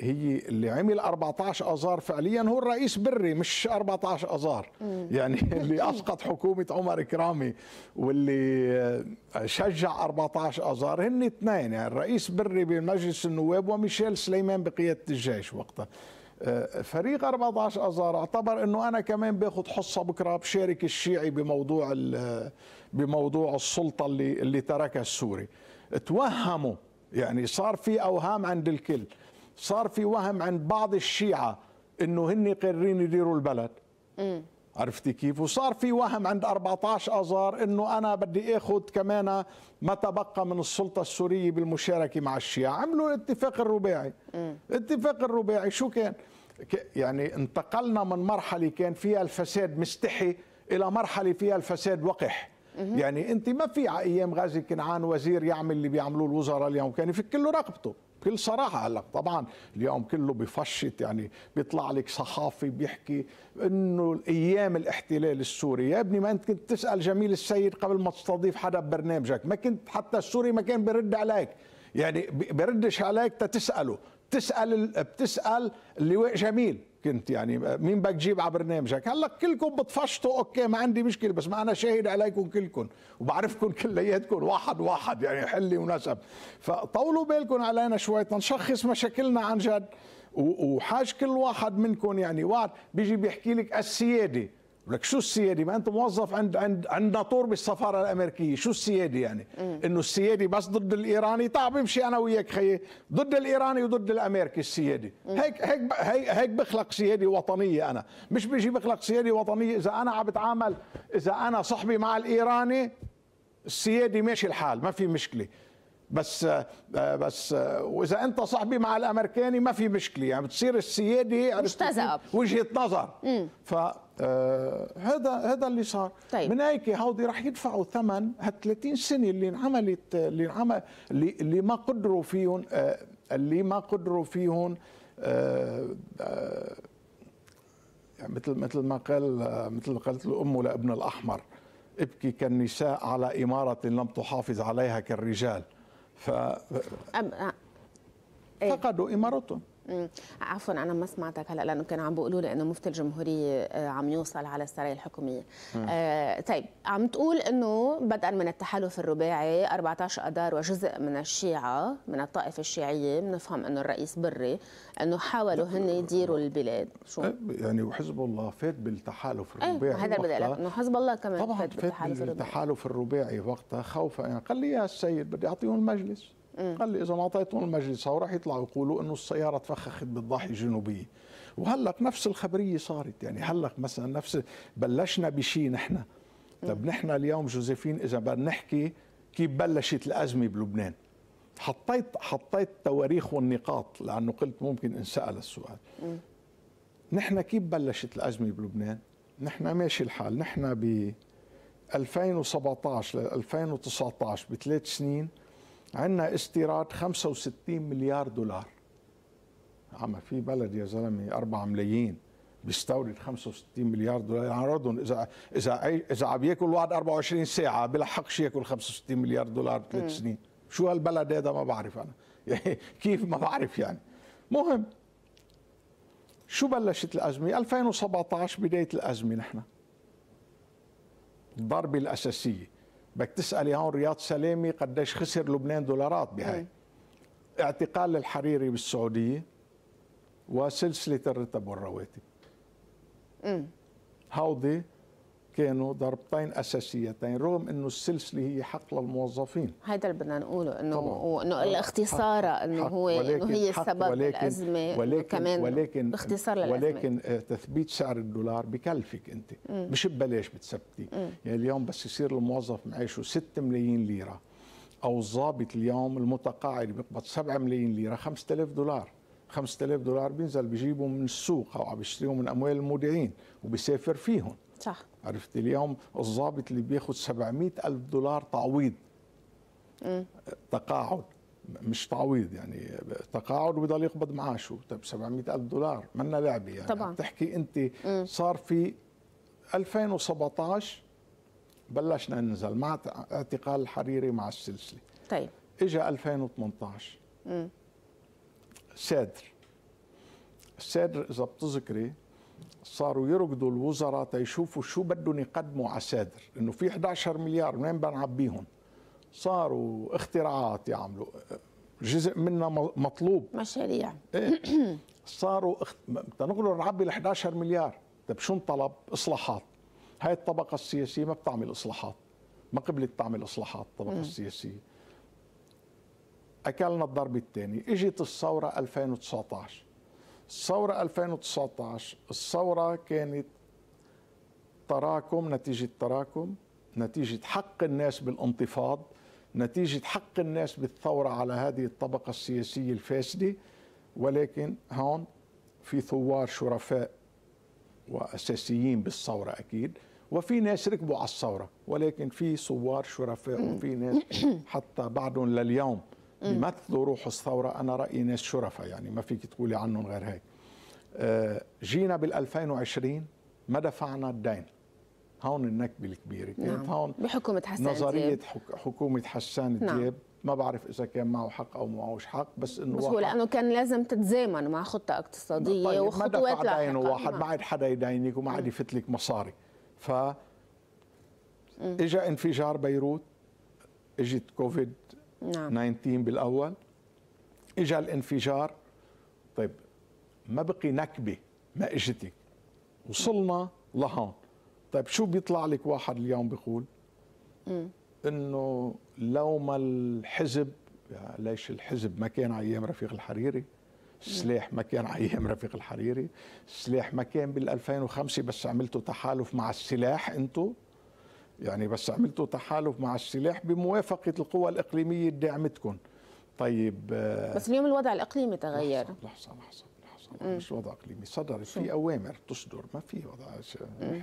هي اللي عمل 14 اذار فعليا هو الرئيس بري مش 14 اذار يعني اللي اسقط حكومه عمر كرامي واللي شجع 14 اذار هن اثنين يعني الرئيس بري بمجلس النواب وميشيل سليمان بقياده الجيش وقتها آه، فريق 14 اذار اعتبر انه انا كمان باخذ حصه بكره بشارك الشيعي بموضوع بموضوع السلطه اللي اللي تركها السوري توهموا يعني صار في اوهام عند الكل صار في وهم عند بعض الشيعة انه هن قررين يديروا البلد مم. عرفتي كيف وصار في وهم عند 14 اذار انه انا بدي اخذ كمان ما تبقى من السلطه السوريه بالمشاركه مع الشيعة عملوا الاتفاق الرباعي الاتفاق الرباعي شو كان يعني انتقلنا من مرحله كان فيها الفساد مستحي الى مرحله فيها الفساد وقح يعني انت ما في ايام غازي كنعان وزير يعمل اللي بيعملوه الوزراء اليوم كان يفك له رقبته بكل صراحه هلا طبعا اليوم كله بفشت يعني بيطلع لك صحافي بيحكي انه ايام الاحتلال السوري يا ابني ما انت كنت تسال جميل السيد قبل ما تستضيف حدا ببرنامجك ما كنت حتى السوري ما كان بيرد عليك يعني بيردش عليك تتساله تسال بتسال اللواء جميل كنت يعني مين بدك تجيب على برنامجك هلا كلكم بتفشطوا اوكي ما عندي مشكله بس ما انا شاهد عليكم كلكم وبعرفكم كلياتكم واحد واحد يعني حلي ونسب فطولوا بالكم علينا شوي تنشخص مشاكلنا عن جد وحاج كل واحد منكم يعني واحد بيجي بيحكي لك السياده لك شو السيادي ما انت موظف عند عند عند ناطور بالسفاره الامريكيه شو السيادي يعني انه السيادي بس ضد الايراني طيب بمشي انا وياك خيي ضد الايراني وضد الامريكي السيادي هيك هيك هيك بخلق سيادي وطنيه انا مش بيجي بخلق سيادي وطنيه اذا انا عم بتعامل اذا انا صحبي مع الايراني السيادي ماشي الحال ما في مشكله بس آه، آه، بس آه، واذا انت صاحبي مع الامريكاني ما في مشكله يعني بتصير السياده وجهه نظر ف آه هذا هذا اللي صار طيب. من هيك هودي راح يدفعوا ثمن هال 30 سنه اللي انعملت اللي انعمل اللي, اللي ما قدروا فيهم آه اللي ما قدروا فيهم آه آه يعني مثل مثل ما قال مثل ما قالت الام لابن الاحمر ابكي كالنساء على اماره لم تحافظ عليها كالرجال ف إيه. فقدوا امارتهم عفوا انا ما سمعتك هلا لانه كانوا عم بيقولوا لي انه مفتي الجمهوريه آه، عم يوصل على السرايا الحكوميه. آه طيب عم تقول انه بدءا من التحالف الرباعي 14 اذار وجزء من الشيعه من الطائفه الشيعيه بنفهم انه الرئيس بري انه حاولوا هن يديروا البلاد شو آه، يعني وحزب الله فات بالتحالف إيه، الرباعي هذا اللي بدي انه حزب الله كمان فات بالتحالف الرباعي وقتها خوفا يعني قال لي يا السيد بدي اعطيهم المجلس قال لي اذا ما اعطيتهم المجلس راح يطلعوا يقولوا انه السياره تفخخت بالضاحيه الجنوبيه وهلق نفس الخبريه صارت يعني هلق مثلا نفس بلشنا بشيء نحن طب نحن اليوم جوزيفين اذا بدنا نحكي كيف بلشت الازمه بلبنان حطيت حطيت تواريخ والنقاط لانه قلت ممكن انسال السؤال نحن كيف بلشت الازمه بلبنان نحن ماشي الحال نحن ب 2017 ل 2019 بثلاث سنين عندنا استيراد 65 مليار دولار عم في بلد يا زلمه 4 ملايين بيستورد 65 مليار دولار يعني عرضهم اذا اذا اذا عم ياكل واحد 24 ساعه بلحقش ياكل 65 مليار دولار ثلاث سنين شو هالبلد هذا ما بعرف انا كيف ما بعرف يعني مهم شو بلشت الازمه 2017 بدايه الازمه نحن الضربه الاساسيه بدك تسالي هون رياض سلامي قديش خسر لبنان دولارات بهاي إيه. اعتقال الحريري بالسعوديه وسلسله الرتب والرواتب هاودي إيه. كانوا ضربتين اساسيتين رغم انه السلسله هي حق للموظفين هذا اللي بدنا نقوله انه وانه الاختصار انه هو انه هي السبب ولكن الازمه ولكن كمان ولكن اختصار للازمه ولكن آه، تثبيت سعر الدولار بكلفك انت مش ببلاش بتثبتي يعني اليوم بس يصير الموظف معيشه 6 ملايين ليره او الضابط اليوم المتقاعد بيقبض 7 ملايين ليره 5000 دولار 5000 دولار بينزل بجيبهم من السوق او عم بيشتريهم من اموال المودعين وبيسافر فيهم صح عرفت اليوم الضابط اللي بياخذ 700 ألف دولار تعويض تقاعد مش تعويض يعني تقاعد وبضل يقبض معاشه طيب 700 ألف دولار منا لعبة يعني طبعا بتحكي أنت صار في 2017 بلشنا ننزل مع اعتقال الحريري مع السلسلة طيب إجا 2018 امم سادر السادر إذا بتذكري صاروا يرقدوا الوزراء تيشوفوا شو بدهم يقدموا على سادر انه في 11 مليار منين بنعبيهم صاروا اختراعات يعملوا جزء منها مطلوب مشاريع إيه؟ صاروا اخت... نعبي ال 11 مليار طيب شو انطلب؟ اصلاحات هاي الطبقه السياسيه ما بتعمل اصلاحات ما قبلت تعمل اصلاحات الطبقه السياسيه اكلنا الضرب الثاني اجت الثوره 2019 الثورة 2019 الثورة كانت تراكم نتيجة تراكم نتيجة حق الناس بالانتفاض نتيجة حق الناس بالثورة على هذه الطبقة السياسية الفاسدة ولكن هون في ثوار شرفاء وأساسيين بالثورة أكيد وفي ناس ركبوا على الثورة ولكن في ثوار شرفاء وفي ناس حتى بعدهم لليوم بيمثلوا روح الثوره انا رايي ناس شرفة يعني ما فيك تقولي عنهم غير هيك آه، جينا بال 2020 ما دفعنا الدين هون النكبه الكبيره كانت نعم. هون بحكومه حسان نظريه دياب. حكومه حسان نعم. دياب ما بعرف اذا كان معه حق او معهوش حق بس انه بس هو لانه كان لازم تتزامن مع خطه اقتصاديه طيب وخطوات ما دفع واحد ما عاد حدا يدينك وما عاد يفت لك مصاري ف اجى انفجار بيروت اجت كوفيد نعم. 19 بالاول اجى الانفجار طيب ما بقي نكبه ما اجتك وصلنا لهون طيب شو بيطلع لك واحد اليوم بيقول انه لو ما الحزب ليش الحزب ما كان على ايام رفيق الحريري السلاح ما كان على ايام رفيق الحريري السلاح ما كان بال 2005 بس عملتوا تحالف مع السلاح انتم يعني بس عملتوا تحالف مع السلاح بموافقه القوى الاقليميه دعمتكم طيب آه، بس اليوم الوضع الاقليمي تغير لحظه لحظه لحظه, لحظة. مش وضع اقليمي صدرت في اوامر تصدر ما في وضع